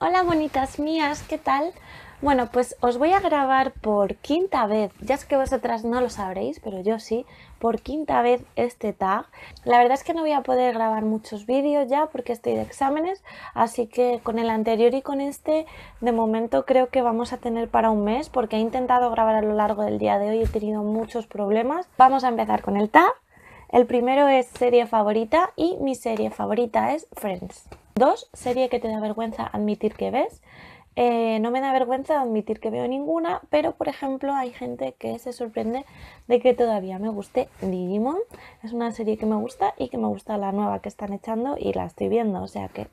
Hola bonitas mías, ¿qué tal? Bueno, pues os voy a grabar por quinta vez, ya es que vosotras no lo sabréis, pero yo sí, por quinta vez este tag. La verdad es que no voy a poder grabar muchos vídeos ya porque estoy de exámenes, así que con el anterior y con este de momento creo que vamos a tener para un mes porque he intentado grabar a lo largo del día de hoy, y he tenido muchos problemas. Vamos a empezar con el tag. El primero es serie favorita y mi serie favorita es Friends. Dos, serie que te da vergüenza admitir que ves. Eh, no me da vergüenza admitir que veo ninguna, pero por ejemplo hay gente que se sorprende de que todavía me guste Digimon. Es una serie que me gusta y que me gusta la nueva que están echando y la estoy viendo, o sea que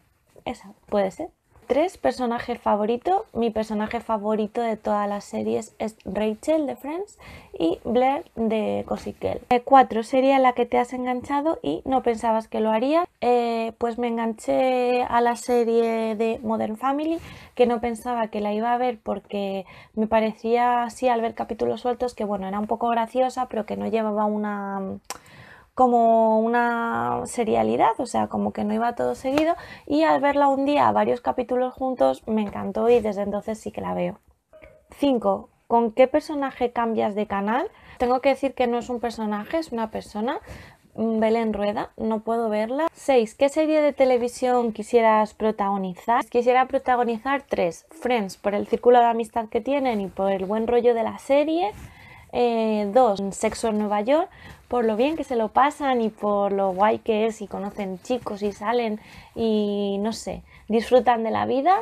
esa puede ser. 3, personaje favorito. Mi personaje favorito de todas las series es Rachel de Friends y Blair de Cosiquel. 4, eh, sería la que te has enganchado y no pensabas que lo haría. Eh, pues me enganché a la serie de Modern Family, que no pensaba que la iba a ver porque me parecía así al ver capítulos sueltos que bueno, era un poco graciosa, pero que no llevaba una como una serialidad, o sea, como que no iba todo seguido y al verla un día varios capítulos juntos me encantó y desde entonces sí que la veo. 5. ¿Con qué personaje cambias de canal? Tengo que decir que no es un personaje, es una persona. Belén Rueda, no puedo verla. 6. ¿Qué serie de televisión quisieras protagonizar? Quisiera protagonizar 3. Friends, por el círculo de amistad que tienen y por el buen rollo de la serie. 2. Eh, dos, sexo en Nueva York, por lo bien que se lo pasan y por lo guay que es y conocen chicos y salen y no sé, disfrutan de la vida.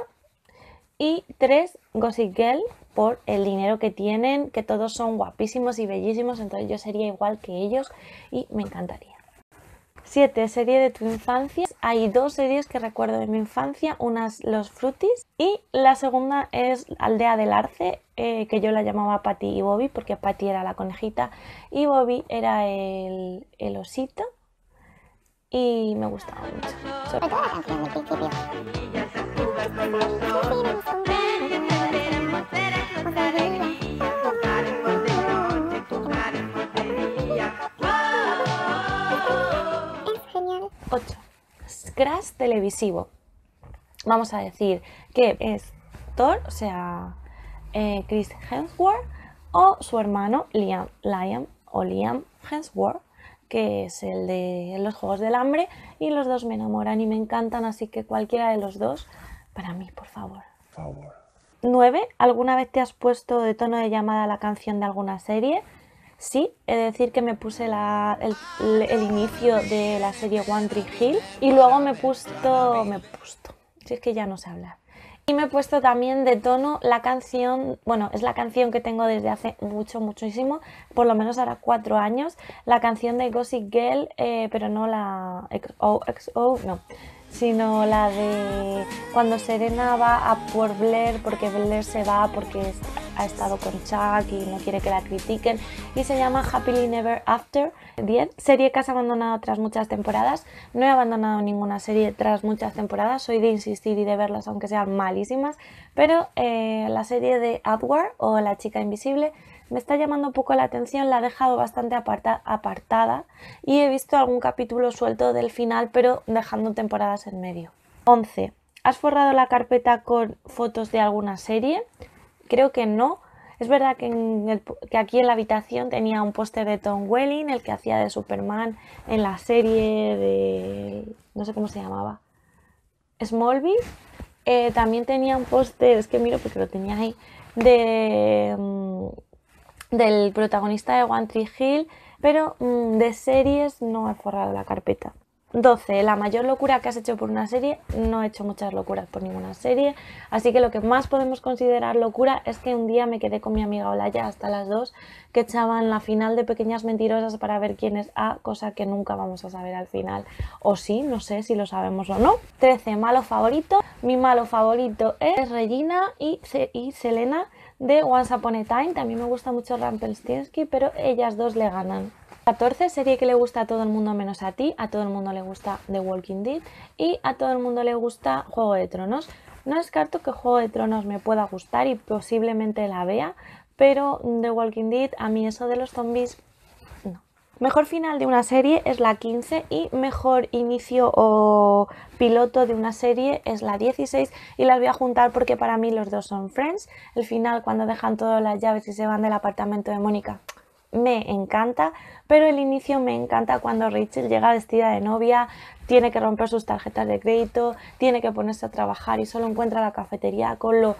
Y tres, Gossip Girl, por el dinero que tienen, que todos son guapísimos y bellísimos, entonces yo sería igual que ellos y me encantaría. 7. Serie de tu infancia. Hay dos series que recuerdo de mi infancia. Una es Los Frutis y la segunda es Aldea del Arce, eh, que yo la llamaba Patty y Bobby porque Patty era la conejita y Bobby era el, osito. Y me gustaba mucho. crash televisivo. Vamos a decir que es Thor, o sea, eh, Chris Hemsworth, o su hermano Liam, Liam o Liam Hemsworth, que es el de los Juegos del Hambre, y los dos me enamoran y me encantan, así que cualquiera de los dos, para mí, por favor. 9. ¿Alguna vez te has puesto de tono de llamada la canción de alguna serie? sí, he decir que me puse el, inicio de la serie One Tree Hill y luego me puesto, me puesto, si es que ya no sé hablar. Y me he puesto también de tono la canción, bueno, es la canción que tengo desde hace mucho, muchísimo, por lo menos ahora cuatro años, la canción de Gossip Girl, eh, pero no la XOXO, no, sino la de cuando Serena va a por Blair, porque Blair se va, porque ha estado con Chuck y no quiere que la critiquen y se llama Happily Never After 10. Serie que has abandonado tras muchas temporadas. No he abandonado ninguna serie tras muchas temporadas, soy de insistir y de verlas aunque sean malísimas, pero eh, la serie de Edward o La chica invisible me está llamando un poco la atención, la ha dejado bastante apartada y he visto algún capítulo suelto del final, pero dejando temporadas en medio. 11. ¿Has forrado la carpeta con fotos de alguna serie? creo que no. Es verdad que, aquí en la habitación tenía un póster de Tom Welling, el que hacía de Superman en la serie de... no sé cómo se llamaba. Smallville. Eh, también tenía un póster, es que miro porque lo tenía ahí, mm, del protagonista de One Tree Hill, pero mm, de series no he forrado la carpeta. 12. La mayor locura que has hecho por una serie, no he hecho muchas locuras por ninguna serie, así que lo que más podemos considerar locura es que un día me quedé con mi amiga Olaya hasta las 2 que echaban la final de Pequeñas Mentirosas para ver quién es A, cosa que nunca vamos a saber al final, o sí, no sé si lo sabemos o no. 13. Malo favorito. Mi malo favorito es Regina y, y Selena de Once Upon a Time, también me gusta mucho Rampelstinsky, pero ellas dos le ganan. 14, serie que le gusta a todo el mundo menos a ti, a todo el mundo le gusta The Walking Dead y a todo el mundo le gusta Juego de Tronos. No descarto que Juego de Tronos me pueda gustar y posiblemente la vea, pero The Walking Dead, a mí eso de los zombies no. Mejor final de una serie es la 15 y mejor inicio o piloto de una serie es la 16 y las voy a juntar porque para mí los dos son friends. El final cuando dejan todas las llaves y se van del apartamento de Mónica me encanta, pero el inicio me encanta cuando Rachel llega vestida de novia, tiene que romper sus tarjetas de crédito, tiene que ponerse a trabajar y solo encuentra la cafetería con lo,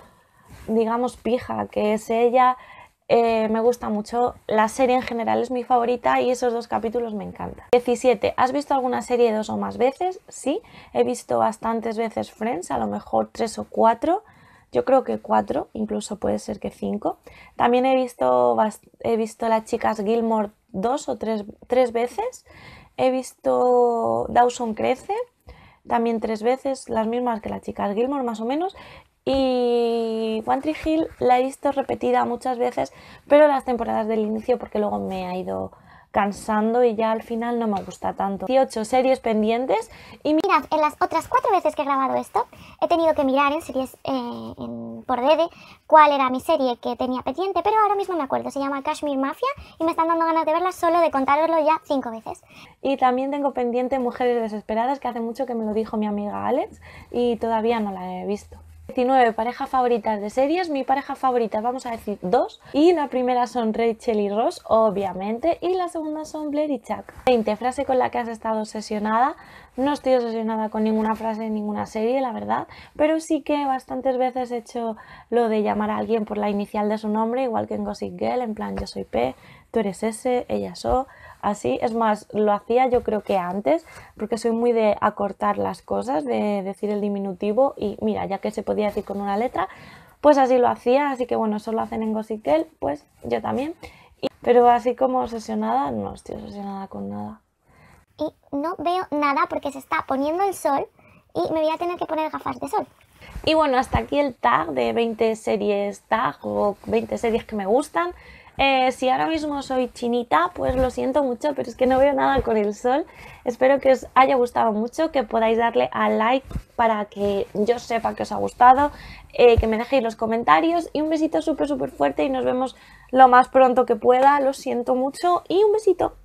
digamos, pija que es ella. Eh, me gusta mucho, la serie en general es mi favorita y esos dos capítulos me encantan. 17. ¿Has visto alguna serie dos o más veces? Sí, he visto bastantes veces Friends, a lo mejor tres o cuatro yo creo que cuatro, incluso puede ser que cinco. También he visto, he visto las chicas Gilmore dos o tres, tres veces. He visto Dawson Crece también tres veces, las mismas que las chicas Gilmore más o menos. Y One Tree Hill la he visto repetida muchas veces, pero las temporadas del inicio porque luego me ha ido cansando y ya al final no me gusta tanto. 18 series pendientes y... Mirad, en las otras cuatro veces que he grabado esto, he tenido que mirar en series eh, por dede cuál era mi serie que tenía pendiente, pero ahora mismo me acuerdo, se llama Kashmir Mafia y me están dando ganas de verla solo de contárselo ya cinco veces. Y también tengo pendiente Mujeres Desesperadas, que hace mucho que me lo dijo mi amiga Alex y todavía no la he visto. 19 parejas favoritas de series, mi pareja favorita vamos a decir dos y la primera son Rachel y Ross obviamente y la segunda son Blair y Chuck. 20 frase con la que has estado obsesionada, no estoy obsesionada con ninguna frase de ninguna serie la verdad, pero sí que bastantes veces he hecho lo de llamar a alguien por la inicial de su nombre igual que en Gossip Girl, en plan yo soy P, tú eres S, ella O así. Es más, lo hacía yo creo que antes, porque soy muy de acortar las cosas, de decir el diminutivo y mira, ya que se podía decir con una letra, pues así lo hacía. Así que bueno, eso lo hacen en Gosikel pues yo también. pero así como obsesionada, no estoy obsesionada con nada. Y no veo nada porque se está poniendo el sol y me voy a tener que poner gafas de sol. Y bueno, hasta aquí el tag de 20 series tag o 20 series que me gustan. Eh, si ahora mismo soy chinita, pues lo siento mucho, pero es que no veo nada con el sol. Espero que os haya gustado mucho, que podáis darle a like para que yo sepa que os ha gustado, eh, que me dejéis los comentarios y un besito súper súper fuerte y nos vemos lo más pronto que pueda. Lo siento mucho y un besito.